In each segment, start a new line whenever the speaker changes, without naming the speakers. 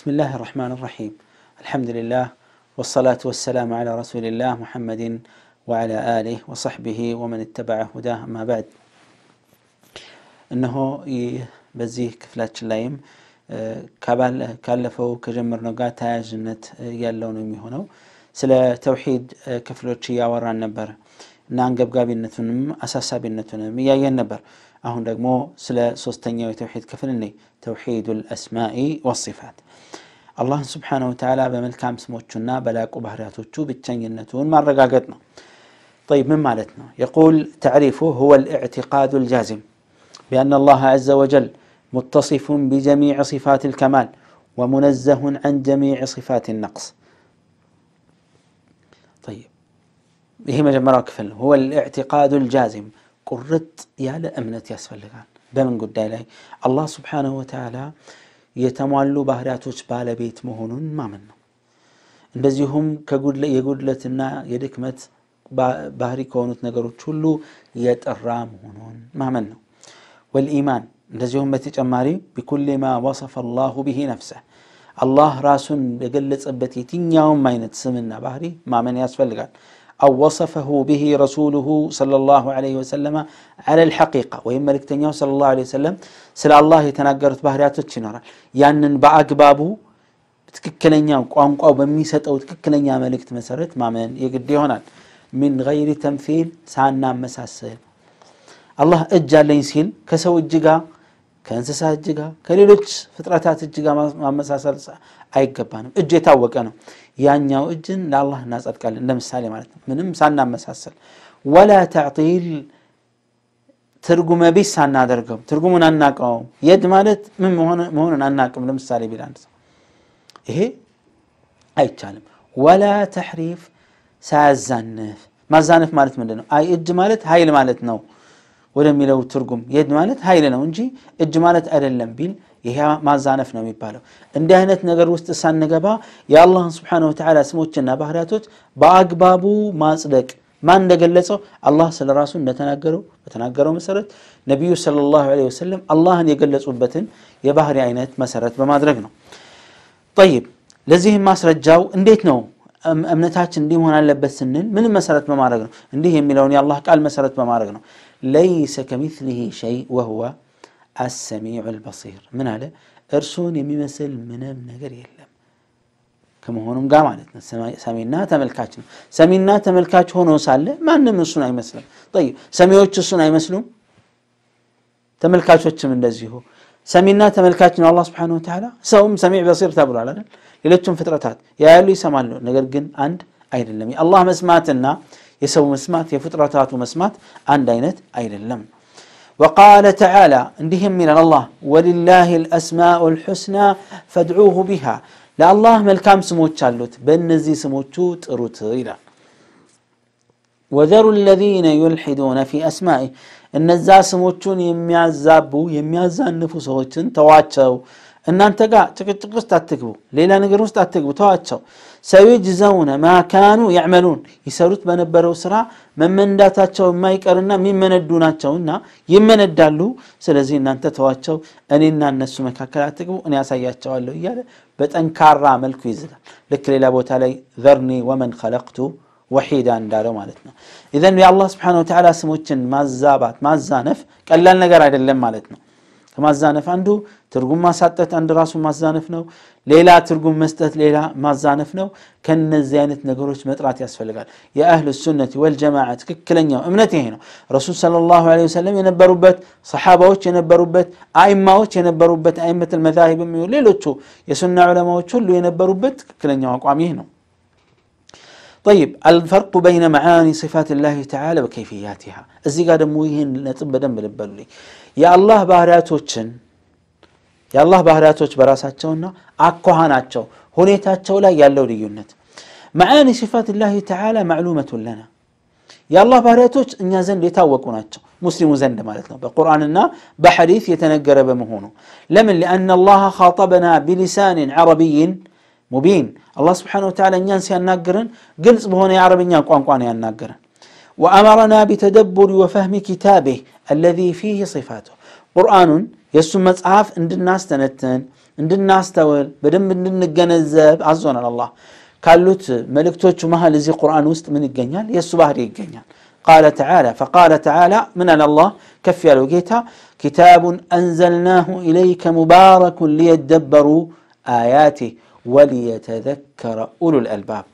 بسم الله الرحمن الرحيم الحمد لله والصلاة والسلام على رسول الله محمد وعلى آله وصحبه ومن اتبعه هداه ما بعد أنه بزيه كفلات شلايم كابل كالفو كجمر نقاتا جنة يالون يميهونو سلا توحيد كفلو تشيا ورا النبر نان قبقا بينتونم أساسا بينتونم يا النبر أهون دقمو سلا سوستنيا وتوحيد كفلني توحيد الأسماء والصفات አላህን ስብሓነሁ ወተዓላ በመልካም ስሞቹና በላቁ ባህርያቶቹ ብቸኝነቱን ማረጋገጥ ነው። طيب من مالتنا يقول تعريفه هو الاعتقاد الجازم بأن الله عز وجل متصف بجميع صفات الكمال ومنزه عن جميع صفات النقص طيب هي مجمع ክፍል هو الاعتقاد الجازم ቁርጥ يا እምነት ያስፈልጋል بمن قد الله سبحانه وتعالى آه የተሟሉ ባህሪያቶች ባለቤት መሆኑን ማመን ነው። እንደዚሁም የጉድለትና የድክመት ባህሪ ከሆኑት ነገሮች ሁሉ የጠራ መሆኑን ማመን ነው። ወልኢማን እንደዚሁም በተጨማሪ ቢኩል ማ ወሰፈ ላሁ ብሂ ነፍሰ አላህ ራሱን የገለጸበት የትኛውም አይነት ስምና ባህሪ ማመን ያስፈልጋል። أو وصفه به رسوله صلى الله عليه وسلم على الحقيقة ملك لكتن صلى الله عليه وسلم سلا الله يتناقرت بهريات التنورة يعني بعق بابه تككلن يوم قوام قوام بميسة أو تككلن يوم لكت مسرت ما من يقدي هنا من غير تمثيل سعنا مساسل الله أجل لينسيل كسو الجيغا كأنسسا الجيغا كليلوك فترة الجيغا مساسل أي كبانو أجي تاوك أنا ያኛው እጅን ለአላህ እናጸድቃለን ለምሳሌ ማለት ነው ምንም ሳናመሳሰል ወላ ተዕጢል ትርጉመ ቢስ ሳናደርገው ትርጉሙን አናቀውም የድ ማለት ምን መሆኑን አናቅም ለምሳሌ ቢል አንድ ሰው ይሄ አይቻልም ወላ ተሕሪፍ ሳያዛንፍ ማዛነፍ ማለት ምንድን ነው አይ እጅ ማለት ሀይል ማለት ነው ወደሚለው ትርጉም የድ ማለት ሀይል ነው እንጂ እጅ ማለት አይደለም ቢል ይሄ ማዛነፍ ነው የሚባለው። እንዲህ አይነት ነገር ውስጥ ሳንገባ የአላህን ስብሓነሁ ወተዓላ ስሞችና ባህሪያቶች በአግባቡ ማጽደቅ ማን እንደገለጸው አላህ ስለ ራሱ እንደተናገረው በተናገረው መሰረት ነቢዩ ሰለላሁ ዐለይሂ ወሰለም አላህን የገለጹበትን የባህሪ አይነት መሰረት በማድረግ ነው። ጠይብ ለዚህም ማስረጃው እንዴት ነው እምነታችን እንዲህ መሆን አለበት ስንል ምንም መሰረት በማድረግ ነው። እንዲህ የሚለውን የአላህ ቃል መሰረት በማድረግ ነው። ለይሰ ከሚስሊሂ ሸይ ወህወ አሰሚዑል በሲር ምን አለ እርሱን የሚመስል ምንም ነገር የለም ከመሆኑም ጋር ማለት ነው ሰሚና ተመልካች ነው ሰሚና ተመልካች ሆኖ ሳለ ማንም እሱን አይመስልም ጠይብ ሰሚዎች እሱን አይመስሉም ተመልካቾችም እንደዚሁ ሰሚና ተመልካች ነው አላ ስብሓን ወተዓላ ሰውም ሰሚዕ በሲር ተብሏል አይደል ሌሎችም ፍጥረታት ያያሉ ይሰማሉ ነገር ግን አንድ አይደለም የአላህ መስማትና የሰው መስማት የፍጥረታቱ መስማት አንድ አይነት አይደለም وقال تعالى اندهم من الله ولله الأسماء الحسنى فادعوه بها لا الله ما الكام سموت شالوت بنزي سموت روتيلا وذروا الذين يلحدون في أسمائه إن الزا سموتون يميع الزابو يميع النفوس هوتن تواتشو إن أنت قا تكتكوست تكبو ليلة نقرمست تكبو تواتشو ሰዩጅዘውነ ማካኑ ያዕመሉን ይሰሩት በነበረው ስራ መመንዳታቸው የማይቀርና የሚመነዱ ናቸውና ይመነዳሉ ስለዚህ እናንተ ተዋቸው እኔና እነሱ መካከል አትግቡ እኔ ያሳያቸዋለሁ እያለ በጠንካራ መልኩ ይዝላል ልክ ሌላ ቦታ ላይ ዘርኒ ወመን ከለቅቱ ወሒዳ እንዳለው ማለት ነው ኢዘን የአላህ ስብሓን ስሞችን ማዛባት ማዛነፍ ቀላል ነገር አይደለም ማለት ነው ከማዛነፍ አንዱ ትርጉም ማሳጠት አንድ ራሱ ማዛነፍ ነው። ሌላ ትርጉም መስጠት ሌላ ማዛነፍ ነው። ከነዚህ አይነት ነገሮች መጥራት ያስፈልጋል። የአህሉ ሱነት ወልጀማዓ ትክክለኛው እምነት ይሄ ነው። ረሱል ሰለላሁ ዐለይሂ ወሰለም የነበሩበት፣ ሰሓባዎች የነበሩበት፣ አይማዎች የነበሩበት፣ አይመት አልመዛሂብ የሚሆኑ ሌሎቹ የሱና ዑለማዎች ሁሉ የነበሩበት ትክክለኛው አቋም ይህ ነው። طيب الفرق بين معاني صفات الله تعالى وكيفياتها الزيقاد مويهن نتب دم لبلي يا الله باهراتوشن يا الله باهراتوش براساتشونا أكوهاناتشو هنيتاتشو لا يالو ليونت معاني صفات الله تعالى معلومة لنا يا الله باهراتوش إن يزن ليتاوكوناتشو مسلم زند مالتنا بقرآننا بحديث يتنقر بمهونو لمن لأن الله خاطبنا بلسان عربي مبين الله سبحانه وتعالى ينسى الناقرن قلص بهون يا عربي قوان قوان يا الناقرن وأمرنا بتدبر وفهم كتابه الذي فيه صفاته قرآن يسمى تصعف عند الناس تنتن عند الناس تول بدم من الجنة الزاب عزونا لله كالوت ملك توتش مها لزي قرآن وست من الجنيال يسوا هري قال تعالى فقال تعالى من على الله كفي الوجيتا كتاب أنزلناه إليك مبارك ليدبروا آياته وليتذكر أولو الألباب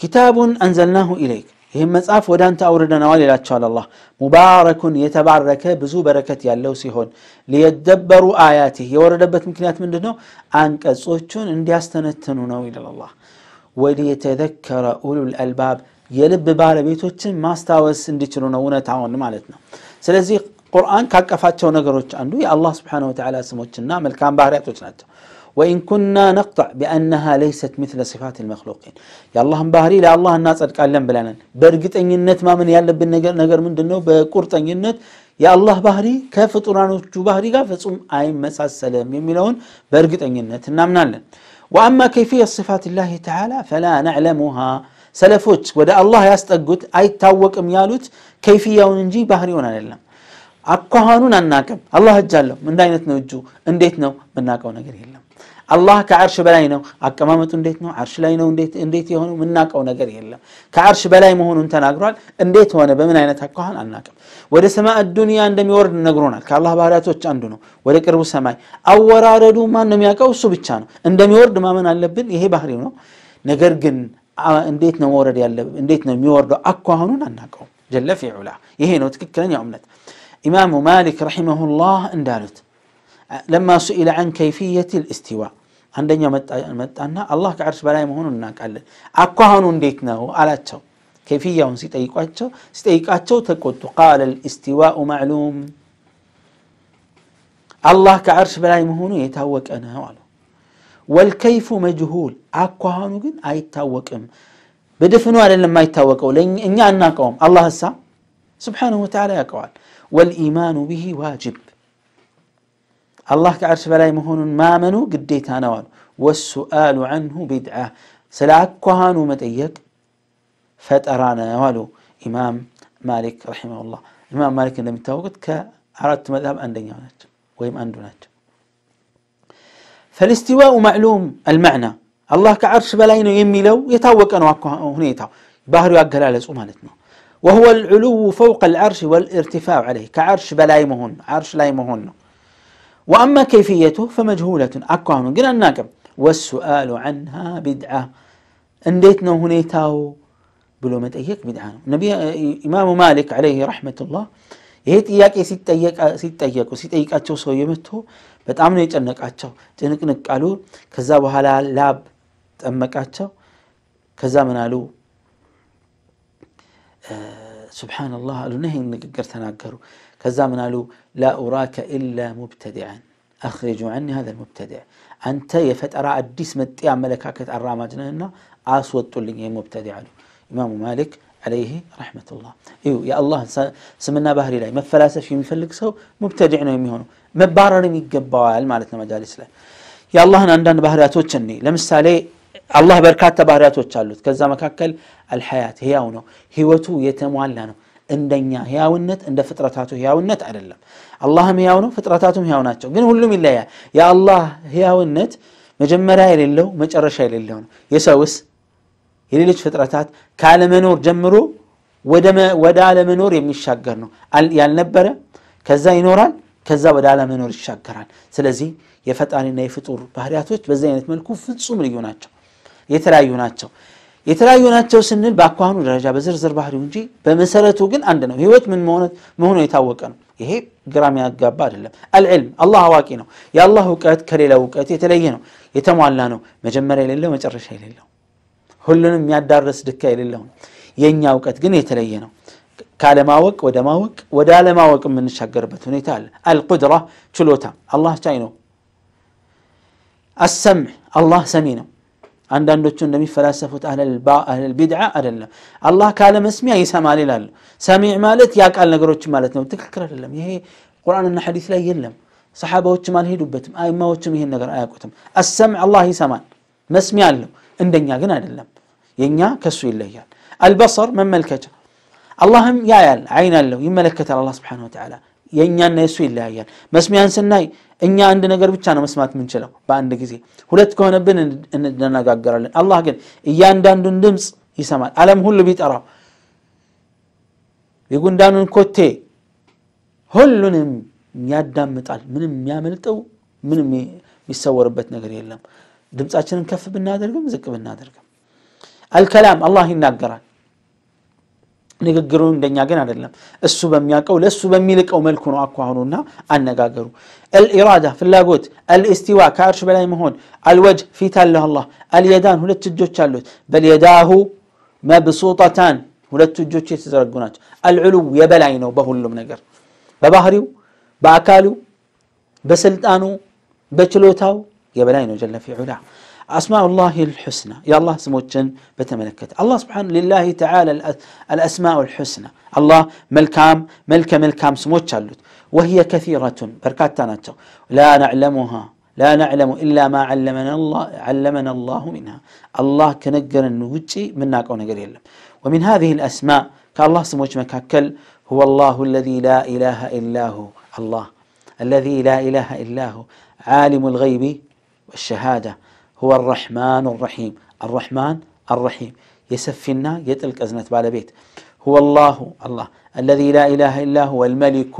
كتاب أنزلناه إليك ይህም መጽሐፍ ወደ አንተ አውርደነዋል ይላቸዋል አላህ ሙባረኩን የተባረከ ብዙ በረከት ያለው ሲሆን ሊየደበሩ አያትህ የወረደበት ምክንያት ምንድን ነው አንቀጾቹን እንዲያስተነትኑ ነው ይላል አላህ ወሊየተዘከረ ኡሉል አልባብ የልብ ባለቤቶችን ማስታወስ እንዲችሉ ነው እውነታውን ማለት ነው ስለዚህ ቁርአን ካቀፋቸው ነገሮች አንዱ የአላህ ስብሓን ወተላ ስሞችና መልካም ባህርያቶች ናቸው ወኢን ኩና ነቅጣዕ ቢአነሃ ለይሰት ምትለ ስፋት ልመክሉቂን የአላህን ባህሪ ለአላህ እናጸድቃለን ብለናል በእርግጠኝነት ማመን ያለብን ነገር ምንድን ነው በቁርጠኝነት የአላህ ባህሪ ከፍጡራኖቹ ባህሪ ጋር ፍጹም አይመሳሰልም የሚለውን በእርግጠኝነት እናምናለን ወአማ ከይፍየ ስፋት ላህ ተላ ፈላ ነዕለሙሃ ሰለፎች ወደ አላህ ያስጠጉት አይታወቅም ያሉት ከይፍያውን እንጂ ባህሪውን አይደለም አኳኋኑን አናቅም አላህ እጅ አለው እንደ አይነት ነው እጁ እንዴት ነው ምናቀው ነገር የለም አላህ ከአርሽ በላይ ነው አቀማመጡ እንዴት ነው አርሽ ላይ ነው እንዴት የሆነው ምናቀው ነገር የለም ከአርሽ በላይ መሆኑን ተናግሯል እንዴት ሆነ በምን አይነት አኳኋን አናቅም ወደ ሰማይ ዱንያ እንደሚወርድ ነግሮናል ከአላህ ባህርያቶች አንዱ ነው ወደ ቅርቡ ሰማይ አወራረዱ ማን ነው የሚያውቀው እሱ ብቻ ነው እንደሚወርድ ማመን አለብን ይሄ ባህሪው ነው ነገር ግን እንዴት ነው መውረድ ያለ እንዴት ነው የሚወርደው አኳኋኑን አናቀው ጀለ ፊዑላ ይሄ ነው ትክክለኛው እምነት إمام مالك رحمه الله اندالت لما سئل عن كيفية الاستواء عندنا أن الله كعرش بلاي مهون الناك على أكوهن ديتنا على كيفية ستيقاتشو أتشو تقول قال الاستواء معلوم الله كعرش بلاي مهون يتهوك أنا وعلو والكيف مجهول أكوهن جن أيتهوك أم بدفنوا على لما يتهوكوا لأن إني أنا قوم الله هسا سبحانه وتعالى يقول والإيمان به واجب الله كعرش بلاي مهون ما منو قديت أنا والسؤال عنه بدعة سلاك كهانو متأيق فترانا والو إمام مالك رحمه الله إمام مالك عندما يتوقت كأردت مذهب أندنيا ويم أندونات فالاستواء معلوم المعنى الله كعرش بلاي لو የሚለው أنه هنا ሁኔታው باهر አገላለጹ على ነው وهو العلو فوق العرش والارتفاع عليه كعرش بلايمهن عرش لايمهن وأما كيفيته فمجهولة أكوان قلنا الناقم والسؤال عنها بدعة انديتنا هنيتاو بلو ما تأيك بدعة نبي امام مالك عليه رحمه الله يهيت إياك أيك ይሄ ጥያቄ ሲጠየቅ ሲጠየቁ ሲጠይቃቸው ሰውዬ መጥቶ በጣም أتشو የጨነቃቸው نك አሉ كذا وهلا لاب تأمك أتشو كذا منالو سبحان الله قالوا نهي انك قرتناكروا كذا قالوا لا أراك إلا مبتدعا أخرجوا عني هذا المبتدع أنت يا فترة أديس متيع ملكاكة الرامجنة إنا أسود اللي مبتدع إمام مالك عليه رحمة الله إيو يا الله سمنا بهري لاي ما فلاسف يمفلق سو مبتدعنا يميهون ما بارر ميقبوا على مالتنا مجالس له يا الله أنا عندنا بهري أتوتشني لمسالي አላህ በርካታ ባህሪያቶች አሉት። ከዛ መካከል አልሐያት ህያው ነው። ህይወቱ የተሟላ ነው። እንደኛ ህያውነት እንደ ፍጥረታቱ ህያውነት አይደለም። አላህም ህያው ነው፣ ፍጥረታቱም ህያው ናቸው። ግን ሁሉም ይለያል። የአላህ ህያውነት መጀመሪያ የሌለው መጨረሻ የሌለው ነው። የሰውስ የሌሎች ፍጥረታት ካለመኖር ጀምሮ ወደ አለመኖር የሚሻገር ነው። ያልነበረ ከዛ ይኖራል፣ ከዛ ወደ አለመኖር ይሻገራል። ስለዚህ የፈጣሪና የፍጡር ባህሪያቶች በዚህ አይነት መልኩ ፍጹም ልዩ ናቸው። የተለያዩ ናቸው። የተለያዩ ናቸው ስንል በአኳኑ ደረጃ በዝርዝር ባህሪ እንጂ በመሰረቱ ግን አንድ ነው። ህይወት ምን መሆኑ የታወቀ ነው። ይሄ ግራ ያጋባ አይደለም። አልዕልም አላህ አዋቂ ነው። የአላህ እውቀት ከሌላ እውቀት የተለየ ነው፣ የተሟላ ነው። መጀመሪያ የሌለው መጨረሻ የሌለው ሁሉንም የሚያዳረስ ድካ የሌለው ነው። የእኛ እውቀት ግን የተለየ ነው። ካለማወቅ ወደ ማወቅ ወደ አለማወቅ የምንሻገርበት ሁኔታ አለ። አልቁድራ ችሎታ፣ አላህ ቻይ ነው። አሰምዕ አላህ ሰሚ ነው። አንዳንዶቹ እንደሚፈላሰፉት አህለል ቢድዓ አይደለም። አላህ ካለ መስሚያ ይሰማል ይላሉ። ሰሚዕ ማለት ያቃል ነገሮች ማለት ነው። ትክክል አይደለም። ይሄ ቁርአንና ሐዲስ ላይ የለም። ሰሓባዎችም አልሄዱበትም። አይማዎችም ይሄን ነገር አያውቁትም። አሰምዕ አላህ ይሰማል፣ መስሚያ አለው። እንደኛ ግን አይደለም። የኛ ከሱ ይለያል። አልበሰር መመልከቻ፣ አላህም ያያል፣ ዓይን አለው፣ ይመለከታል አላህ ስብሓነሁ ወተዓላ። የእኛና የሱ ይለያያል። መስሚያን ስናይ እኛ አንድ ነገር ብቻ ነው መስማት የምንችለው በአንድ ጊዜ። ሁለት ከሆነብን እንደነጋገራለን። አላህ ግን እያንዳንዱን ድምፅ ይሰማል። አለም ሁሉ ቢጠራው የጉንዳኑን ኮቴ ሁሉንም ያዳምጣል። ምንም የሚያመልጠው ምንም የሚሰወርበት ነገር የለም። ድምፃችንን ከፍ ብናደርግም ዝቅ ብናደርግም አልከላም አላህ ይናገራል። ንግግሩ እንደኛ ግን አይደለም። እሱ በሚያውቀው ለእሱ በሚልቀው መልኩ ነው አኳኋኑና አነጋገሩ። አልኢራዳ ፍላጎት፣ አልእስቲዋ ከእርሽ በላይ መሆን፣ አልወጅ ፊት አለህ አላህ፣ አልየዳን ሁለት እጆች አሉት፣ በልየዳሁ መብሱጠታን ሁለቱ እጆች የተዘረጉ ናቸው። አልዕሉው የበላይ ነው በሁሉም ነገር በባህሪው፣ በአካሉ፣ በስልጣኑ፣ በችሎታው የበላይ ነው ጀለ ፊዑላ أسماء الله الحسنى يا الله ስሞችን በተመለከተ الله سبحانه لله تعالى الأسماء الحسنى الله ملكام ملك ملكام سموتشالوت وهي كثيرة بركات تانتو لا نعلمها لا نعلم إلا ما علمنا الله علمنا الله منها الله كنقر النوجي من ناقو يلم ومن هذه الأسماء كالله سموش مكاكل هو الله الذي لا إله إلا هو الله الذي لا إله إلا هو عالم الغيب والشهادة هو الرحمن الرحيم الرحمن الرحيم يسفنا يتلك أزنة بالبيت هو الله الله الذي لا إله إلا هو الملك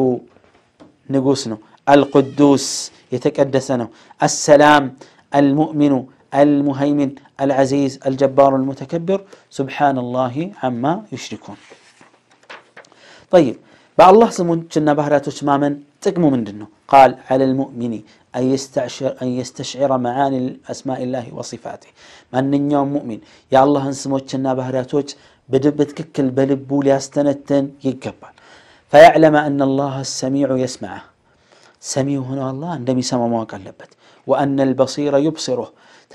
نقوسنا القدوس يتكدسنا السلام المؤمن المهيمن العزيز الجبار المتكبر سبحان الله عما يشركون طيب الله سمون جنا بهراتوش ما من من دنو قال على المؤمن أن يستشعر أن يستشعر معاني أسماء الله وصفاته من يوم مؤمن يا الله النا بهراتوش بدبت بتككل بلبو ليستنتن يقبل فيعلم أن الله السميع يسمعه سميع هنا الله عندما يسمع ما لبت وأن البصير يبصره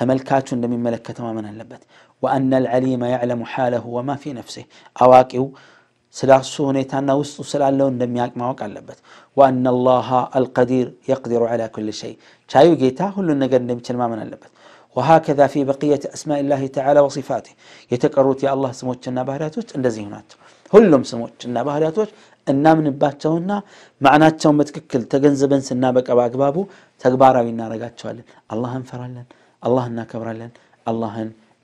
من عندما ما من لبت وأن العليم يعلم حاله وما في نفسه أواكئ ስላሱ ሁኔታና ውስጡ ስላለው እንደሚያቅ ማወቅ አለበት ወአና አላሃ አልቀዲር የቅዲሩ ላ ኩል ሸይ ቻዩ ጌታ ሁሉን ነገር እንደሚችል ማመን አለበት وهكذا في بقية أسماء الله تعالى وصفاته يتقرؤ يا الله سموت النباهاتوش إن ذي هناك هلم سموت النباهاتوش إن من باتشونا معناته متككل تجنزب إن سنابك أبا أجبابه تكبارا بينا رجعت شوال الله انفرلن الله انكبرلن الله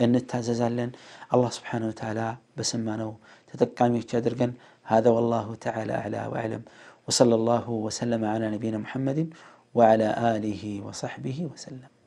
ان التعززلن الله سبحانه وتعالى بسمانه تتقامي تشادرقن هذا والله تعالى أعلى وأعلم وصلى الله وسلم على نبينا محمد وعلى آله وصحبه وسلم